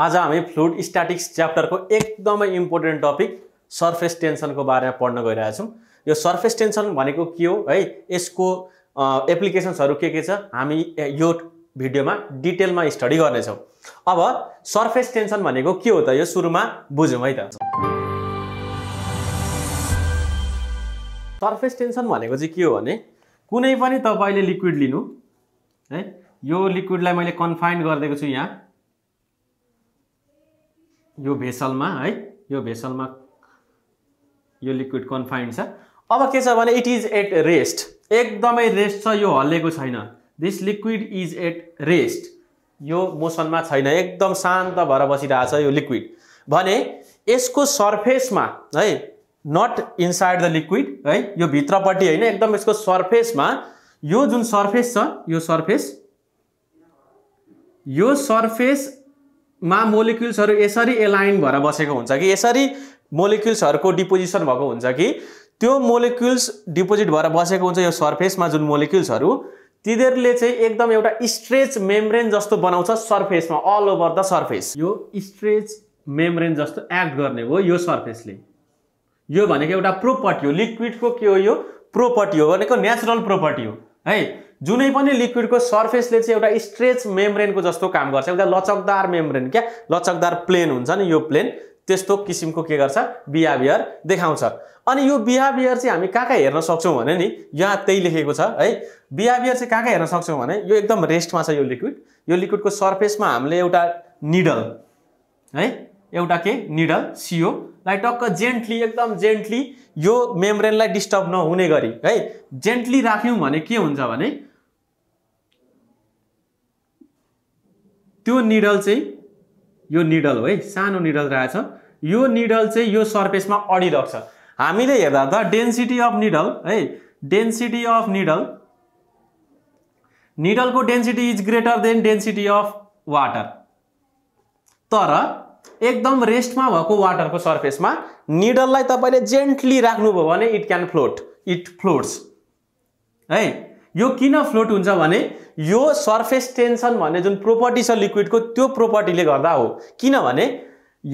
आज हामी fluid statics च्याप्टरको एकदमै इम्पोर्टेन्ट टपिक सर्फेस टेन्सनको बारेमा पढ्न छौँ यो सर्फेस टेन्सन भनेको के हो है यसको एप्लिकेसन्सहरू के के छ हामी यो भिडियोमा डिटेलमा स्टडी गर्नेछौँ अब सर्फेस टेन्सन भनेको के हो त यो सुरुमा बुझौँ है त सर्फेस टेन्सन भनेको चाहिँ के हो भने कुनै पनि तपाईँले लिक्विड लिनु है यो लिक्विडलाई मैले कन्फाइन गरिदिएको छु यहाँ यो भेसलमा है यो भेसलमा यो लिक्विड कन्फाइन्ड छ अब के छ भने इट इज एट रेस्ट एकदमै रेस्ट छ यो हल्लेको छैन this liquid is at rest यो मोसनमा छैन एकदम शान्त भएर छ यो लिक्विड भने यसको सर्फेसमा है नट इनसाइड द लिक्विड है यो भित्रपट्टि होइन एकदम यसको सर्फेसमा यो जुन सर्फेस छ यो सर्फेस यो सर्फेस मा मोलिक्युल्सहरू यसरी एलाइन भएर बसेको हुन्छ कि यसरी मोलिक्युल्सहरूको डिपोजिसन भएको हुन्छ कि त्यो मोलिक्युल्स डिपोजिट भएर बसेको हुन्छ यो सर्फेसमा जुन मोलिक्युल्सहरू तिनीहरूले चाहिँ एकदम एउटा स्ट्रेच मेम्ब्रेन जस्तो बनाउँछ सर्फेसमा अल ओभर द सर्फेस यो स्ट्रेच मेम्ब्रेन जस्तो एक्ट गर्ने हो यो सर्फेसले यो भनेको एउटा प्रोपर्टी हो लिक्विडको के हो यो प्रोपर्टी हो भनेको नेचुरल प्रोपर्टी हो है जुनै पनि लिक्विडको सर्फेसले चाहिँ एउटा स्ट्रेच मेम्ब्रेनको जस्तो काम गर्छ एउटा लचकदार मेम्ब्रेन क्या लचकदार प्लेन हुन्छ नि यो प्लेन त्यस्तो किसिमको के गर्छ बिहेभियर देखाउँछ अनि यो बिहेभियर चाहिँ हामी कहाँ कहाँ हेर्न सक्छौँ भने नि यहाँ त्यही लेखेको छ है बिहेभियर चाहिँ कहाँ कहाँ हेर्न सक्छौँ भने यो एकदम रेस्टमा छ यो लिक्विड यो लिक्विडको सर्फेसमा हामीले एउटा निडल है एउटा के निडल लाई टक्क जेन्टली एकदम जेन्टली यो मेम्ब्रेनलाई डिस्टर्ब नहुने गरी है जेन्टली राख्यौँ भने के हुन्छ भने त्यो निडल चाहिँ यो निडल हो है सानो निडल रहेछ यो निडल चाहिँ यो सर्फेसमा अडिरहेको छ हामीले हेर्दा त डेन्सिटी अफ निडल है डेन्सिटी अफ निडल निडलको density is greater than density of water तर एकदम रेस्टमा भएको वाटरको सर्फेसमा निडललाई तपाईँले जेन्टली राख्नुभयो भने it can float it floats है यो किन फ्लोट हुन्छ भने यो सर्फेस टेन्सन भन्ने जुन प्रोपर्टी छ लिक्विडको त्यो प्रोपर्टीले गर्दा हो किनभने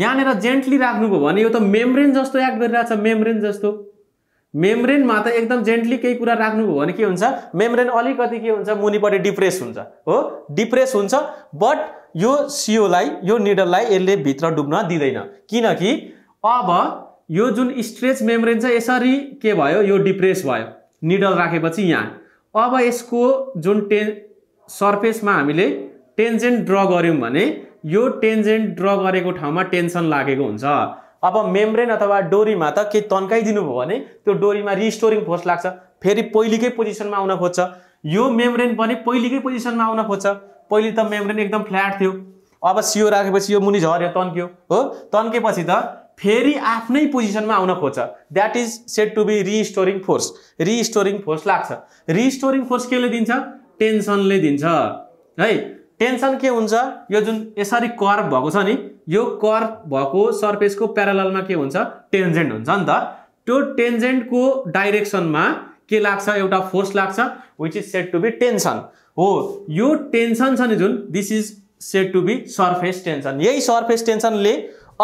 यहाँनिर जेन्टली राख्नुभयो भने यो त मेम्ब्रेन जस्तो एक्ट गरिरहेछ मेम्ब्रेन जस्तो मेम्ब्रेनमा त एकदम जेन्टली केही कुरा राख्नुभयो भने के हुन्छ मेम्ब्रेन अलिकति के हुन्छ मुनिपट्टि डिप्रेस हुन्छ हो डिप्रेस हुन्छ बट यो सियोलाई यो निडललाई यसले भित्र डुब्न दिँदैन किनकि अब यो जुन स्ट्रेच मेम्ब्रेन छ यसरी के भयो यो डिप्रेस भयो निडल राखेपछि यहाँ अब यसको जुन टे सर्फेसमा हामीले टेन्जेन्ट ड्र गऱ्यौँ भने यो टेन्जेन्ट ड्र गरेको ठाउँमा टेन्सन लागेको हुन्छ अब मेम्ब्रेन अथवा डोरीमा त केही तन्काइदिनु भयो भने त्यो डोरीमा रिस्टोरिङ फोर्स लाग्छ फेरि पहिलेकै पोजिसनमा आउन खोज्छ यो मेम्ब्रेन पनि पहिलेकै पोजिसनमा आउन खोज्छ पहिले त मेम्ब्रेन एकदम फ्ल्याट थियो अब सियो राखेपछि यो मुनि झऱ्यो तन्क्यो हो तन्केपछि त फेरि आफ्नै पोजिसनमा आउन खोज्छ that is set to be restoring force restoring force लाग्छ रिस्टोरिङ फोर्स केले दिन्छ टेन्सनले दिन्छ है टेन्सन के हुन्छ यो जुन यसरी कर्भ भएको छ नि यो कर्भ भएको सर्फेसको प्यारालमा के हुन्छ टेन्जेन्ट हुन्छ नि त त्यो टेन्जेन्टको डाइरेक्सनमा के लाग्छ एउटा फोर्स लाग्छ which is set to be tension हो यो टेन्सन छ नि जुन this is set to be surface tension यही सर्फेस टेन्सनले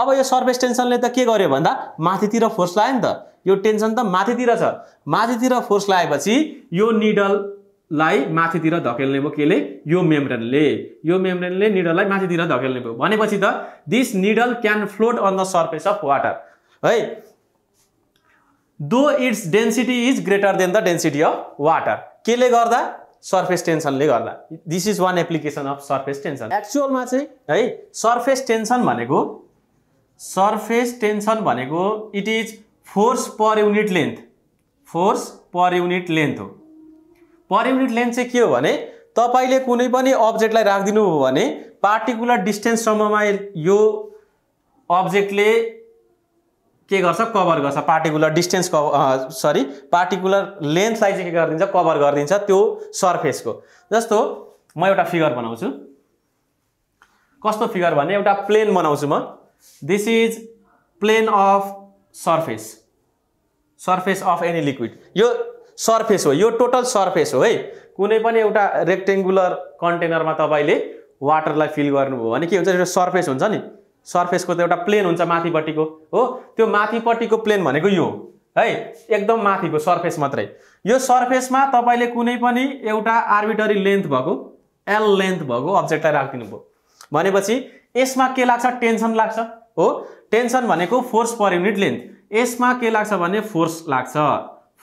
अब यो सर्फेस टेन्सनले त के गर्यो भन्दा माथितिर फोर्स लायो नि त यो टेन्सन त माथितिर छ माथितिर फोर्स लाएपछि यो निडल लाई माथितिर धकेल्ने भयो केले यो मेम्ब्रेनले यो मेम्ब्रेनले निडललाई माथितिर धकेल्ने भयो भनेपछि त this needle can float on the surface of water है though its density is greater than the density of water केले गर्दा सर्फेस टेन्सनले गर्दा this is one application of surface tension एक्चुअलमा चाहिँ है सर्फेस टेन्सन भनेको सर्फेस टेन्सन भनेको it is force per unit length force per unit length हो पर युनिट लेन्थ चाहिँ के हो भने तपाईँले कुनै पनि अब्जेक्टलाई राखिदिनु हो भने पार्टिकुलर डिस्टेन्ससम्ममा यो अब्जेक्टले के गर्छ कभर गर्छ particular distance cover sorry particular लेन्थलाई चाहिँ के गरिदिन्छ कभर गरिदिन्छ त्यो सर्फेसको जस्तो म एउटा फिगर बनाउँछु कस्तो फिगर भने एउटा प्लेन बनाउँछु म this is plane of surface surface of any liquid यो सर्फेस हो यो टोटल सर्फेस हो है कुनै पनि एउटा रेक्टेङ्गुलर कन्टेनरमा तपाईँले वाटरलाई फिल गर्नुभयो भने के हुन्छ एउटा सर्फेस हुन्छ नि सर्फेसको त एउटा प्लेन हुन्छ माथिपट्टिको हो त्यो माथिपट्टिको प्लेन भनेको यो है एकदम माथिको सर्फेस मात्रै यो सर्फेसमा तपाईँले कुनै पनि एउटा आर्बिटरी लेन्थ भएको एल लेन्थ भएको अब्जेक्टलाई राखिदिनु भयो भनेपछि यसमा के लाग्छ टेन्सन लाग्छ हो टेन्सन भनेको फोर्स पर युनिट लेन्थ यसमा के लाग्छ भने फोर्स लाग्छ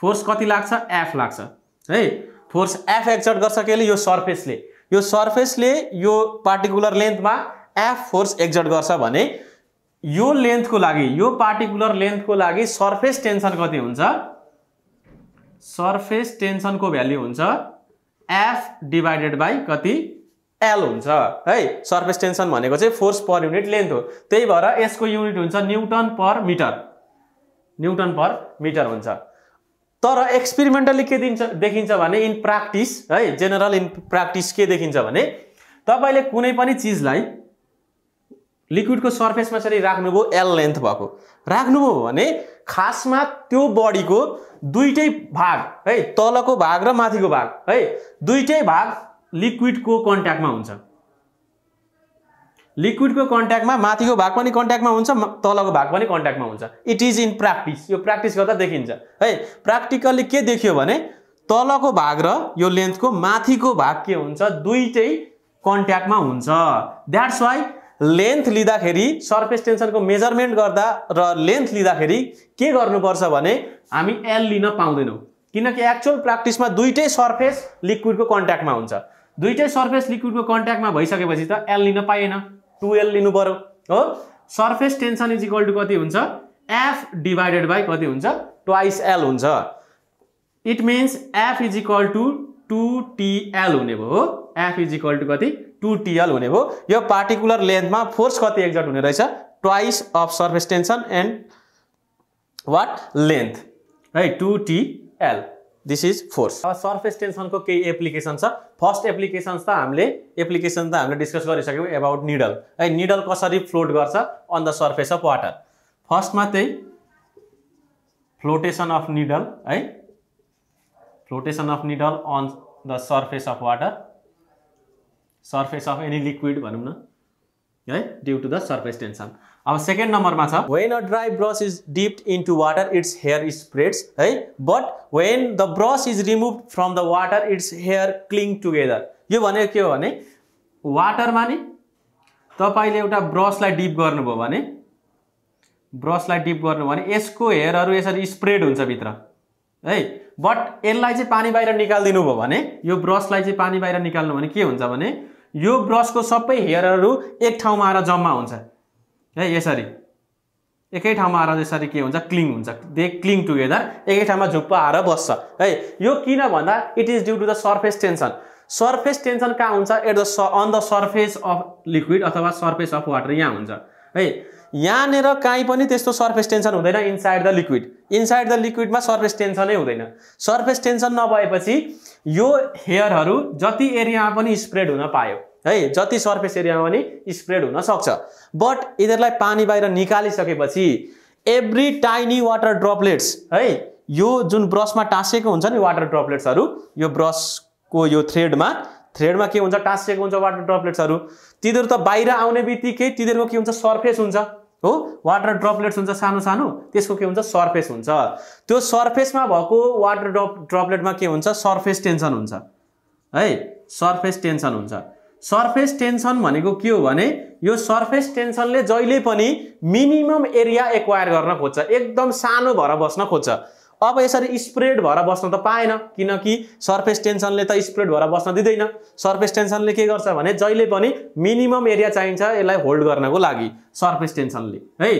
फोर्स कति लाग्छ एफ लाग्छ है फोर्स एफ एक्जर्ट गर्छ केले यो सर्फेसले यो सर्फेसले यो पार्टिकुलर लेन्थमा एफ फोर्स एक्जर्ट गर्छ भने यो लेन्थको लागि यो पार्टिकुलर लेन्थको लागि सर्फेस टेन्सन कति हुन्छ सर्फेस टेन्सनको भ्याल्यु हुन्छ एफ डिभाइडेड बाई कति एल हुन्छ है सर्फेस टेन्सन भनेको चाहिँ फोर्स पर युनिट लेन्थ हो त्यही भएर यसको युनिट हुन्छ newton per metre newton per metre हुन्छ तर एक्सपेरिमेन्टली के दिन्छ देखिन्छ भने इन प्र्याक्टिस है जेनरल इन प्र्याक्टिस के देखिन्छ भने तपाईँले कुनै पनि चिजलाई लिक्विडको सर्फेसमा यसरी राख्नुभयो एल लेन्थ भएको राख्नुभयो भने खासमा त्यो बडीको दुइटै भाग है तलको भाग र माथिको भाग है दुइटै भाग लिक्विडको कन्ट्याक्टमा हुन्छ लिक्विडको कन्ट्याक्टमा माथिको भाग पनि कन्ट्याक्टमा हुन्छ तलको भाग पनि कन्ट्याक्टमा हुन्छ इट इज इन प्र्याक्टिस यो प्र्याक्टिस गर्दा देखिन्छ है प्र्याक्टिकल्ली के देखियो भने तलको भाग र यो लेन्थको माथिको भाग के हुन्छ दुइटै कन्ट्याक्टमा हुन्छ द्याट्स वाइ लेन्थ लिँदाखेरि सर्फेस टेन्सनको मेजरमेन्ट गर्दा र लेन्थ लिँदाखेरि के गर्नुपर्छ भने हामी एल लिन पाउँदैनौँ किनकि एक्चुअल प्र्याक्टिसमा दुइटै सर्फेस लिक्विडको कन्ट्याक्टमा हुन्छ दुइटै सर्फेस लिक्विडको कन्ट्याक्टमा भइसकेपछि त एल लिन पाइएन टुवेल्भ लिनु पऱ्यो हो surface tension is equal to कति हुन्छ एफ डिभाइडेड बाई कति हुन्छ ट्वाइस एल हुन्छ it means F is equal to two हुने भयो हो एफ इज इक्वल टु कति टु हुने भयो यो पार्टिकुलर लेन्थमा फोर्स कति एक्जर्ट हुने रहेछ twice of surface tension and what length है two TL this is force अब सर्फेस टेन्सनको केही एप्लिकेसन छ फर्स्ट एप्लिकेसन्स त हामीले एप्लिकेसन त हामीले डिस्कस गरिसक्यौँ एबाउट निडल है निडल कसरी फ्लोट गर्छ on the surface of water फर्स्टमा त्यही फ्लोटेसन अफ निडल है flotation of needle on the surface of water surface of any liquid भनौँ न है due to the surface tension अब सेकेन्ड नम्बरमा छ when a dry brush is dipped into water its hair spreads है but when the brush is remove from the water its hair cling together यो भनेको के हो भने वाटरमा नि तपाईँले एउटा ब्रसलाई डिप गर्नुभयो भने ब्रसलाई डिप गर्नु भने यसको हेयरहरू यसरी स्प्रेड हुन्छ भित्र है बट यसलाई चाहिँ पानी बाहिर निकालिदिनु भयो भने यो ब्रसलाई चाहिँ पानी बाहिर निकाल्नु भने के हुन्छ भने यो ब्रसको सबै हेयरहरू एक ठाउँमा आएर जम्मा हुन्छ है यसरी एकै ठाउँमा आएर यसरी के हुन्छ क्लिङ हुन्छ दे क्लिङ टुगेदर एकै ठाउँमा झुप्प आएर बस्छ है यो किन भन्दा it is due to the surface tension surface tension कहाँ हुन्छ एट द स on the surface of liquid अथवा सर्फेस अफ वाटर यहाँ हुन्छ है यहाँनिर काहीँ पनि त्यस्तो सर्फेस टेन्सन हुँदैन inside the liquid inside the लिक्विडमा सर्फेस टेन्सनै हुँदैन सर्फेस टेन्सन नभएपछि यो हेयरहरू जति एरियामा पनि स्प्रेड हुन पायो है जति सर्फेस एरियामा पनि स्प्रेड हुन सक्छ बट यिनीहरूलाई पानी बाहिर निकालिसकेपछि एभ्री टाइनी वाटर ड्रपलेट्स है यो जुन ब्रसमा टाँसिएको हुन्छ नि वाटर ड्रपलेट्सहरू यो ब्रसको यो थ्रेडमा थ्रेडमा के हुन्छ टाँसिएको हुन्छ वाटर ड्रपलेट्सहरू तिनीहरू त बाहिर आउने बित्तिकै तिनीहरूको के हुन्छ सर्फेस हुन्छ हो वाटर ड्रपलेट्स हुन्छ सानो सानो त्यसको के हुन्छ सर्फेस हुन्छ त्यो सर्फेसमा भएको वाटर ड्रप ड्रपलेटमा के हुन्छ सर्फेस टेन्सन हुन्छ है सर्फेस टेन्सन हुन्छ सर्फेस टेन्सन भनेको के हो भने यो सर्फेस टेन्सनले जहिले पनि मिनिमम एरिया एक्वायर गर्न खोज्छ एकदम सानो भएर बस्न खोज्छ अब यसरी स्प्रेड भएर बस्न त पाएन किनकि सर्फेस टेन्सनले त स्प्रेड भएर बस्न दिँदैन सर्फेस टेन्सनले के गर्छ भने जहिले पनि मिनिमम एरिया चाहिन्छ यसलाई होल्ड गर्नको लागि सर्फेस टेन्सनले है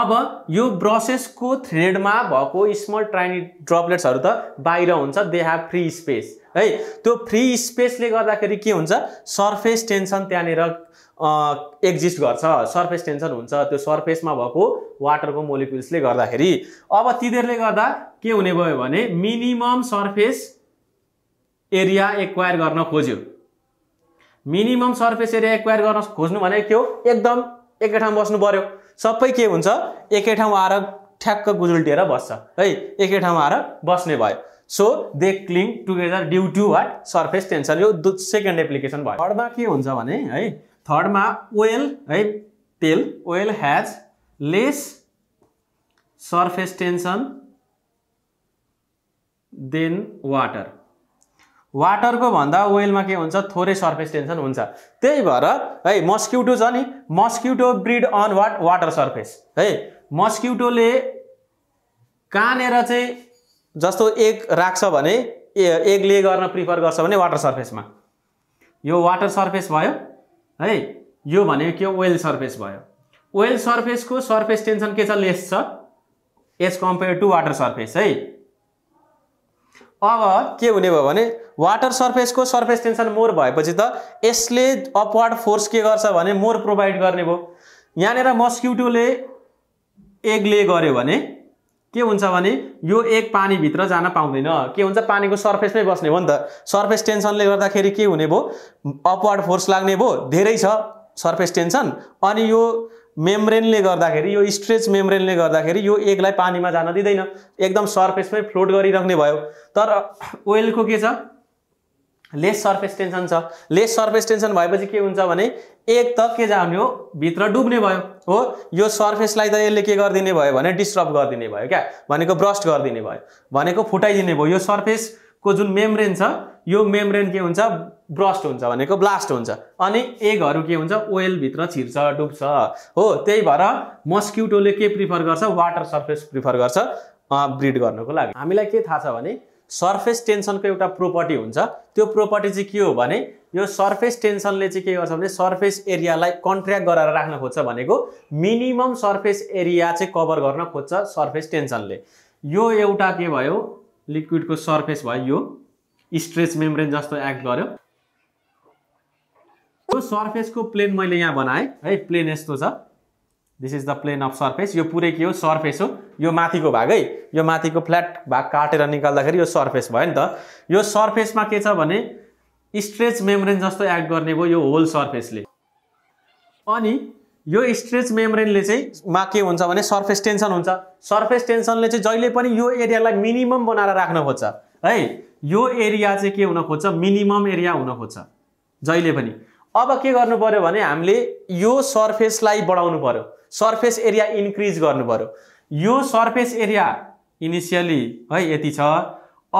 अब यो ब्रसेसको थ्रेडमा भएको स्मल ट्राइनी ड्रपलेट्सहरू त बाहिर हुन्छ दे हेभ फ्री स्पेस है त्यो फ्री स्पेसले गर्दाखेरि के हुन्छ सर्फेस टेन्सन त्यहाँनिर एक्जिस्ट गर्छ सर्फेस टेन्सन हुन्छ त्यो सर्फेसमा भएको वाटरको मोलिकुल्सले गर्दाखेरि अब तिनीहरूले गर्दा के हुने भयो भने मिनिमम सर्फेस एरिया एक्वायर गर्न खोज्यो मिनिमम सर्फेस एरिया एक्वायर गर्न खोज्नु भने के हो एकदम एकै ठाउँ बस्नु पऱ्यो सबै के हुन्छ एकै ठाउँ आएर ठ्याक्क गुजुल्टिएर बस्छ है एकै ठाउँ आएर बस्ने भयो so they cling together due to what surface tension यो सेकेन्ड एप्लिकेसन भयो थर्डमा के हुन्छ भने है थर्डमा ओयल है तेल oil has less surface tension than water वाटरको भन्दा ओइलमा के हुन्छ थोरै सर्फेस टेन्सन हुन्छ त्यही भएर है मस्क्युटो छ नि mosquito breed on what water surface है मस्क्युटोले कहाँनिर चाहिँ जस्तो एक राख्छ भने ए एगले गर्न प्रिफर गर्छ भने वाटर सर्फेसमा यो वाटर सर्फेस भयो है यो भनेको के ओइल सर्फेस भयो ओइल सर्फेसको सर्फेस टेन्सन के छ लेस छ as compare to water surface है अब के हुने भयो भने वाटर सर्फेसको सर्फेस टेन्सन मोर भएपछि त यसले अपवार्ड फोर्स के गर्छ भने मोर प्रोभाइड गर्ने भयो यहाँनिर मस्क्युटोले एगले गर्यो भने के हुन्छ भने यो एक पानीभित्र जान पाउँदैन के हुन्छ पानीको सर्फेसमै बस्ने हो नि त सर्फेस टेन्सनले गर्दाखेरि के हुने भयो अपवर्ड फोर्स लाग्ने भयो धेरै छ सर्फेस टेन्सन अनि यो मेम्ब्रेनले गर्दाखेरि यो स्ट्रेच मेम्ब्रेनले गर्दाखेरि यो एगलाई पानीमा जान दिँदैन एकदम सर्फेसमै फ्लोट गरिराख्ने भयो तर ओइलको के छ लेस सर्फेस टेन्सन छ लेस सर्फेस टेन्सन भएपछि के हुन्छ भने एक त के जाने हो भित्र डुब्ने भयो हो यो सर्फेसलाई त यसले के गरिदिने भयो भने डिस्टर्ब गरिदिने भयो क्या भनेको ब्रस्ट गरिदिने भयो भनेको फुटाइदिने भयो यो सर्फेसको जुन मेम्ब्रेन छ यो मेम्ब्रेन के हुन्छ ब्रस्ट हुन्छ भनेको ब्लास्ट हुन्छ अनि एगहरू के हुन्छ ओइलभित्र छिर्छ डुब्छ हो त्यही भएर मस्क्युटोले के प्रिफर गर्छ वाटर सर्फेस प्रिफर गर्छ ब्रिड गर्नुको लागि हामीलाई के थाहा छ भने सर्फेस टेन्सनको एउटा प्रोपर्टी हुन्छ त्यो प्रोपर्टी चाहिँ के हो भने यो सर्फेस टेन्सनले चाहिँ के गर्छ भने सर्फेस एरियालाई कन्ट्र्याक्ट गराएर राख्न खोज्छ भनेको मिनिमम सर्फेस एरिया चाहिँ कभर गर्न खोज्छ सर्फेस टेन्सनले यो एउटा के भयो लिक्विडको सर्फेस भयो यो स्ट्रेच मेम्ब्रेन जस्तो एक्ट गर्यो यो सर्फेसको प्लेन मैले यहाँ बनाएँ है प्लेन यस्तो छ this is the plane of surface यो पुरै के हो सर्फेस हो यो माथिको भाग है यो माथिको फ्ल्याट भाग काटेर निकाल्दाखेरि यो सर्फेस भयो नि त यो सर्फेसमा के छ भने स्ट्रेच मेम्ब्रेन जस्तो एक्ट गर्ने भयो यो होल सर्फेसले अनि यो स्ट्रेच मेम्ब्रेनले चाहिँ मा के हुन्छ भने सर्फेस टेन्सन हुन्छ सर्फेस टेन्सनले चाहिँ जहिले पनि यो एरियालाई मिनिमम बनाएर राख्न खोज्छ है यो एरिया चाहिँ के हुन खोज्छ मिनिमम एरिया हुन खोज्छ जहिले पनि अब के गर्नु पऱ्यो भने हामीले यो सर्फेसलाई बढाउनु पऱ्यो सर्फेस एरिया इन्क्रिज गर्नु पऱ्यो यो सर्फेस एरिया इनिसियली है यति छ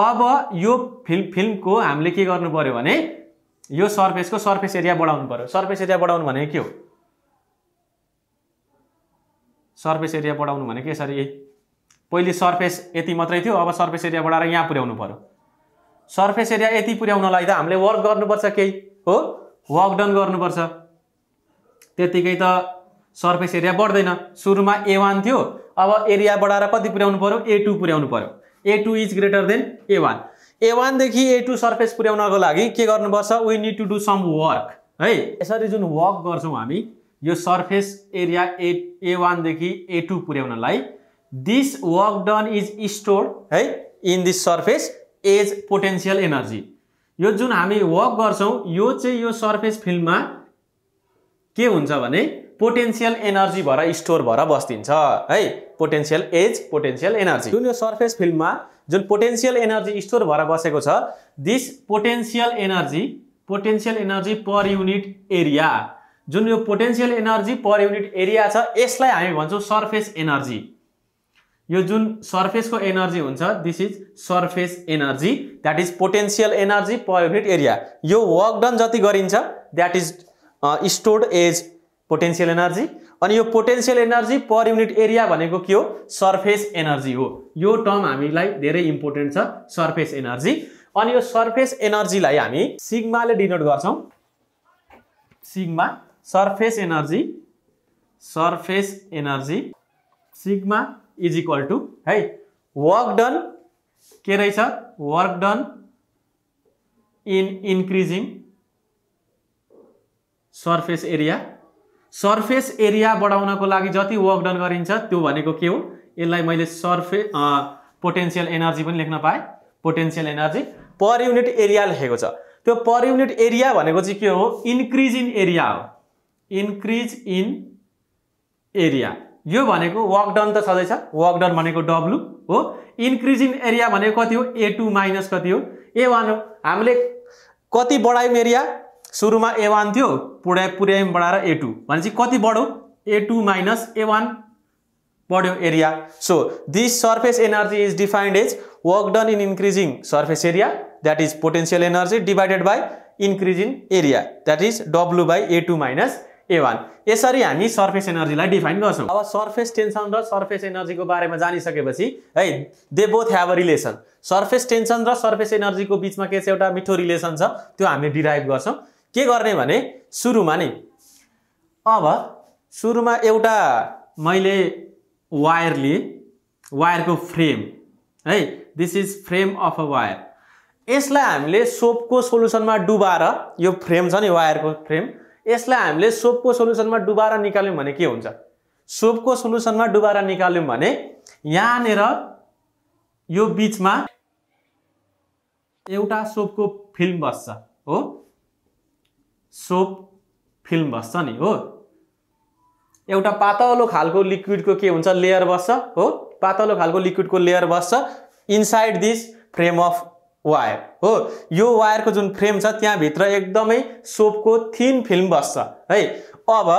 अब यो फिल्म फिल्मको हामीले के गर्नु पऱ्यो भने यो सर्फेसको सर्फेस एरिया बढाउनु पऱ्यो सर्फेस एरिया बढाउनु भने के हो सर्फेस एरिया बढाउनु भने के यसरी पहिले सर्फेस यति मात्रै थियो अब सर्फेस एरिया बढाएर यहाँ पुर्याउनु पऱ्यो सर्फेस एरिया यति पुर्याउनलाई त हामीले वर्क गर्नुपर्छ केही हो वर्क डन गर्नुपर्छ त्यतिकै त सर्फेस एरिया बढ्दैन सुरुमा ए वान थियो अब एरिया बढाएर कति पुर्याउनु पऱ्यो ए टू पुर्याउनु पऱ्यो A two is greater than A one A वानदेखि ए टू सर्फेस पुर्याउनको लागि के गर्नुपर्छ we need to do some work है यसरी जुन वर्क गर्छौँ हामी यो सर्फेस एरिया ए ए वानदेखि ए टू पुर्याउनलाई this work done is stored है in this surface as potential energy यो जुन हामी वर्क गर्छौँ यो चाहिँ यो सर्फेस फिल्डमा के हुन्छ भने पोटेन्सियल एनर्जी भएर स्टोर भएर बस्दिन्छ है पोटेन्सियल एज पोटेन्सियल एनर्जी जुन यो सर्फेस फिल्डमा जुन पोटेन्सियल एनर्जी स्टोर भएर बसेको छ this potential energy potential energy per unit area जुन यो potential energy per unit area छ यसलाई हामी भन्छौँ सर्फेस एनर्जी यो जुन सर्फेसको एनर्जी हुन्छ this is surface energy that is potential energy per unit area यो वर्क डन जति गरिन्छ that is stored as potential energy अनि यो potential energy per unit area भनेको के हो सर्फेस एनर्जी हो यो टर्म हामीलाई धेरै इम्पोर्टेन्ट छ सर्फेस एनर्जी अनि यो सर्फेस एनर्जीलाई हामी सिग्माले डिनोट गर्छौँ sigma surface energy surface energy sigma is equal to है वर्क डन के रहेछ work done in increasing surface area surface area बढाउनको लागि जति वर्क डन गरिन्छ त्यो भनेको के हो यसलाई मैले सर्फे पोटेन्सियल एनर्जी पनि लेख्न पाएँ potential energy per unit area लेखेको छ त्यो पर युनिट एरिया भनेको चाहिँ के हो इन्क्रिज इन एरिया हो इन्क्रिज इन एरिया यो भनेको वर्क डन त छँदैछ वर्क डन भनेको डब्लु हो इन्क्रिज इन एरिया भनेको कति हो ए टू माइनस कति हो ए वान हो हामीले कति बढायौँ एरिया सुरुमा ए वान थियो पुऱ्या पुर्याइम बढाएर ए टू भनेपछि कति बढ्यो A two minus A one बढ्यो area so this surface energy is defined as work done in increasing surface area that is potential energy divided by increase in area that is W by A two minus A one यसरी हामी surface एनर्जीलाई define गर्छौँ अब surface tension र surface एनर्जीको बारेमा जानिसकेपछि है they both have a relation surface tension र सर्फेस एनर्जीको बिचमा के छ एउटा मिठो रिलेसन छ त्यो हामी डिराइभ गर्छौँ के गर्ने भने सुरुमा नि अब सुरुमा एउटा मैले वायर लिएँ वायरको फ्रेम है this is frame of a wire यसलाई हामीले सोपको सोल्युसनमा डुबाएर यो फ्रेम छ नि वायरको फ्रेम यसलाई हामीले सोपको सोल्युसनमा डुबाएर निकाल्यौँ भने के हुन्छ सोपको सोल्युसनमा डुबाएर निकाल्यौँ भने यहाँनिर यो बिचमा एउटा सोपको फिल्म बस्छ हो सोप फिल्म बस्छ नि हो एउटा पातलो खालको लिक्विडको के हुन्छ लेयर बस्छ हो पातलो खालको लिक्विडको लेयर बस्छ inside this frame of wire हो यो वायरको जुन फ्रेम छ त्यहाँभित्र एकदमै सोपको थिन फिल्म बस्छ है अब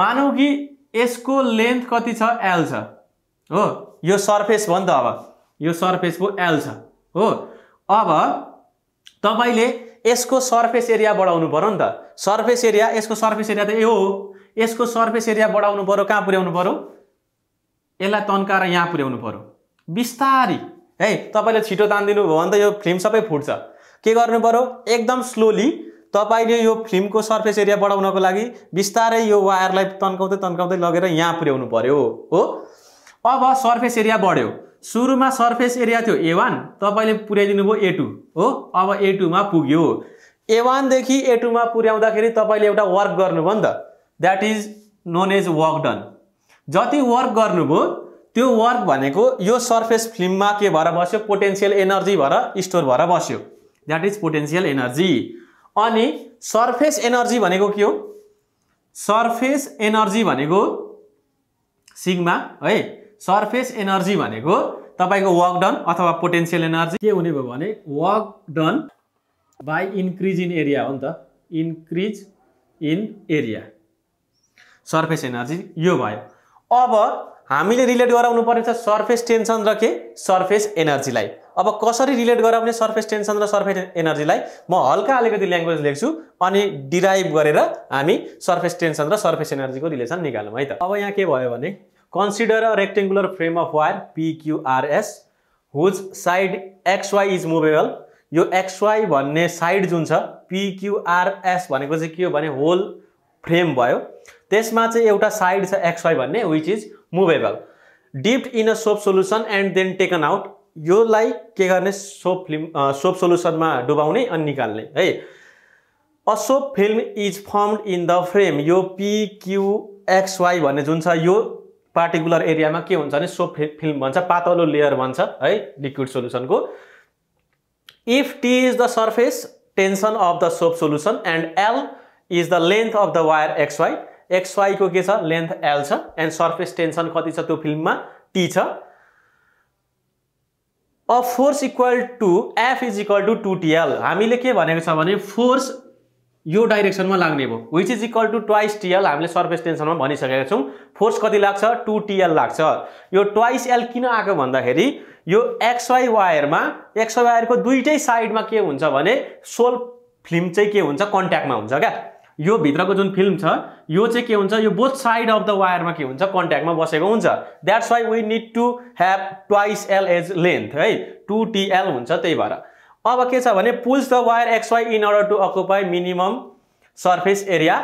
मानौ कि यसको लेन्थ कति छ एल छ हो यो सर्फेस भयो नि त अब यो सर्फेसको एल छ हो अब तपाईँले यसको सर्फेस एरिया बढाउनु पऱ्यो नि त सर्फेस एरिया यसको सर्फेस एरिया त यो हो यसको सर्फेस एरिया बढाउनु पऱ्यो कहाँ पुर्याउनु पऱ्यो यसलाई तन्काएर यहाँ पुर्याउनु पऱ्यो बिस्तारी है तपाईँले छिटो तानिदिनु भयो भने त यो फिल्म सबै फुट्छ के गर्नु पऱ्यो एकदम स्लोली तपाईँले यो फिल्मको सर्फेस एरिया बढाउनको लागि बिस्तारै यो वायरलाई तन्काउँदै तन्काउँदै लगेर यहाँ पुर्याउनु पऱ्यो हो अब सर्फेस एरिया बढ्यो सुरुमा सर्फेस एरिया थियो ए वान तपाईँले पुर्याइदिनु भयो ए टू हो अब ए टूमा पुग्यो ए वानदेखि ए टूमा पुर्याउँदाखेरि तपाईँले एउटा वर्क गर्नुभयो नि त that is known as work done जति वर्क गर्नुभयो त्यो वर्क भनेको यो सर्फेस फिल्ममा के भएर बस्यो पोटेन्सियल एनर्जी भएर स्टोर भएर बस्यो द्याट इज पोटेन्सियल एनर्जी अनि सर्फेस एनर्जी भनेको के हो सर्फेस एनर्जी भनेको सिग्मा है सर्फेस एनर्जी भनेको तपाईँको वर्क डन अथवा पोटेन्सियल एनर्जी के हुने भयो भने work done by increase in area हो नि त increase in area surface energy यो भयो अब हामीले रिलेट गराउनु पर्ने पर्नेछ सर्फेस टेन्सन र के सर्फेस एनर्जीलाई अब कसरी रिलेट गराउने सर्फेस टेन्सन र सर्फेस एनर्जीलाई म हल्का अलिकति ल्याङ्ग्वेज लेख्छु अनि डिराइभ गरेर हामी सर्फेस टेन्सन र सर्फेस एनर्जीको रिलेसन निकालौँ है त अब यहाँ के भयो भने Consider a rectangular frame of wire PQRS whose side XY is movable. यो XY भन्ने साइड जुन छ PQRS भनेको चाहिँ के हो भने होल फ्रेम भयो त्यसमा चाहिँ एउटा साइड छ XY भन्ने which is movable dipped in a soap solution and then taken out योलाई के गर्ने सोप फिल्म सोप सोल्युसनमा डुबाउने अनि निकाल्ने है a soap film is form in the frame यो पिक्युएक्सवाई भन्ने जुन छ यो पार्टिकुलर एरियामा के हुन्छ भने सोप फिल्म भन्छ पातलो लेयर भन्छ है लिक्विड सोल्युसनको if T is the surface tension of the soap solution and L is the length of the wire XY एक्सवाईको के छ लेन्थ एल छ एन्ड सर्फेस टेन्सन कति छ त्यो फिल्ममा टी छ a force equal to F is equal to to two TL के भनेको छ भने फोर्स यो डाइरेक्सनमा लाग्ने भयो which is equal to twice TL हामीले सर्फेस टेन्सनमा भनिसकेका छौँ फोर्स कति लाग्छ टु टिएल लाग्छ यो ट्वाइस एल किन आएको भन्दाखेरि यो एक्सवाई वायरमा एक्सवाई वायरको दुइटै साइडमा के हुन्छ भने सोल फिल्म चाहिँ के हुन्छ कन्ट्याक्टमा हुन्छ क्या यो भित्रको जुन फिल्म छ यो चाहिँ के हुन्छ यो बोथ साइड अफ द वायरमा के हुन्छ कन्ट्याक्टमा बसेको हुन्छ that's why we need to have twice L as length है टु टिएल हुन्छ त्यही भएर अब के छ भने pulls the wire XY in order to occupy minimum surface area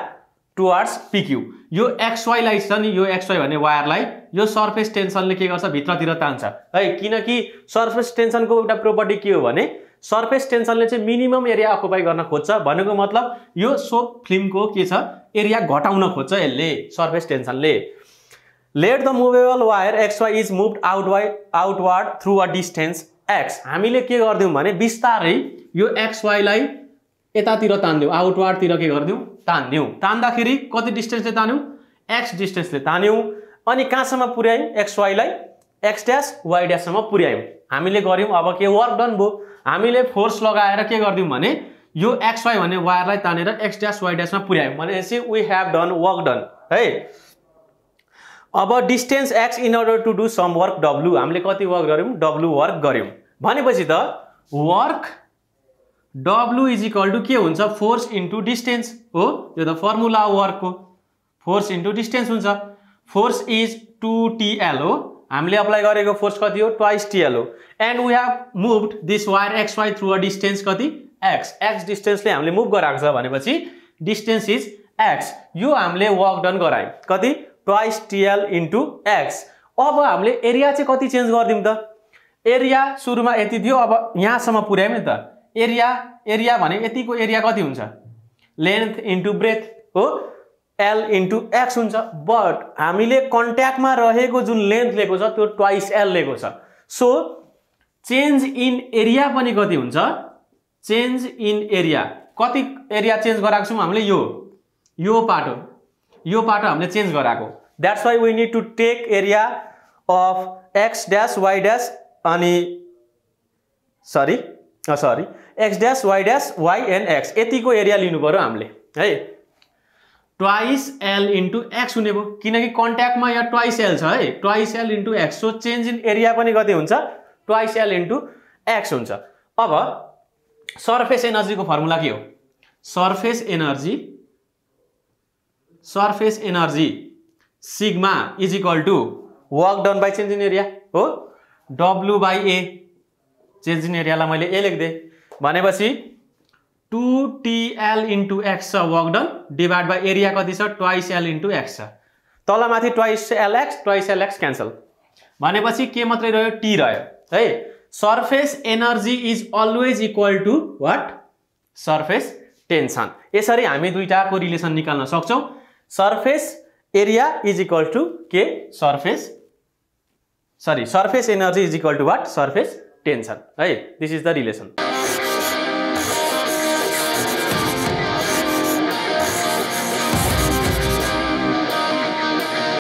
towards PQ यो एक्सवाईलाई छ नि यो एक्सवाई भन्ने वायरलाई यो सर्फेस टेन्सनले के गर्छ भित्रतिर तान्छ है किनकि सर्फेस टेन्सनको एउटा प्रोपर्टी के हो भने सर्फेस टेन्सनले चाहिँ मिनिमम एरिया अकुपाई गर्न खोज्छ भनेको मतलब यो सोप फिल्मको के छ एरिया घटाउन खोज्छ यसले सर्फेस टेन्सनले let the movable wire XY is move out by outward through a distance X हामीले के गरिदिउँ भने बिस्तारै यो एक्सवाईलाई यतातिर तानिदिउँ आउटवार्डतिर के गरिदिउँ तान्दिउँ तान्दाखेरि कति डिस्टेन्सले तान्यौँ एक्स डिस्टेन्सले तान्यौँ अनि कहाँसम्म पुर्यायौँ एक्सवाईलाई एक्स ड्यास वाइ ड्यासम्म पुर्यायौँ हामीले गऱ्यौँ अब के वर्क डन भयो हामीले फोर्स लगाएर के गरिदिउँ भने यो एक्सवाई भन्ने वायरलाई तानेर एक्स ड्यास वाइ ड्यासमा पुर्यायौँ भनेपछि we have done work done है अब distance X in order to do some work W हामीले कति वर्क गऱ्यौँ डब्लु वर्क गऱ्यौँ भनेपछि त work W is equal to के हुन्छ फोर्स इन्टु डिस्टेन्स हो यो त फर्मुला वर्कको फोर्स इन्टु डिस्टेन्स हुन्छ फोर्स इज टु टिएल हो हामीले अप्लाई गरेको फोर्स कति हो ट्वाइस टिएल हो and we have moved this wire X Y through a distance कति एक्स एक्स डिस्टेन्सले हामीले मुभ गराएको छ भनेपछि डिस्टेन्स इज एक्स यो हामीले वर्क डन गरायौँ कति ट्वाइस टिएल इन्टु एक्स अब हामीले एरिया चाहिँ कति चेन्ज गरिदिउँ त एरिया सुरुमा यति थियो अब यहाँसम्म पुर्यायौँ नि त एरिया एरिया भने यतिको एरिया कति हुन्छ लेन्थ इन्टु ब्रेथ हो एल इन्टु एक्स हुन्छ बट हामीले कन्ट्याक्टमा रहेको जुन लेन्थ लिएको छ त्यो ट्वाइस एल लिएको छ सो चेन्ज इन एरिया पनि कति हुन्छ चेन्ज इन एरिया कति एरिया चेन्ज गराएको छौँ हामीले यो यो पाटो यो पाटो हामीले चेन्ज गराएको that's why we need to take area of X dash Y dash अनि sorry sorry X dash Y dash Y and X यतिको एरिया लिनु पऱ्यो हामीले है ट्वाइस एल इन्टु एक्स हुने भयो किनकि कन्ट्याक्टमा यहाँ ट्वाइस एल छ है twice L into X so change in area पनि कति हुन्छ ट्वाइस एल इन्टु एक्स हुन्छ अब सर्फेस एनर्जीको फर्मुला के हो surface energy surface energy sigma is equal to work done by change in area हो W by A change in एरियालाई मैले ए लेखिदिएँ भनेपछि टु टिएल इन्टु एक्स छ work done divide by area कति छ ट्वाइस एल इन्टु एक्स छ तलमाथि twice L twice L cancel भनेपछि के मात्रै रह्यो टी रह्यो है surface energy is always equal to what surface tension यसरी हामी दुइटाको रिलेसन निकाल्न सक्छौँ surface area is equal to के surface sorry surface energy is equal to what surface tension right this is the relation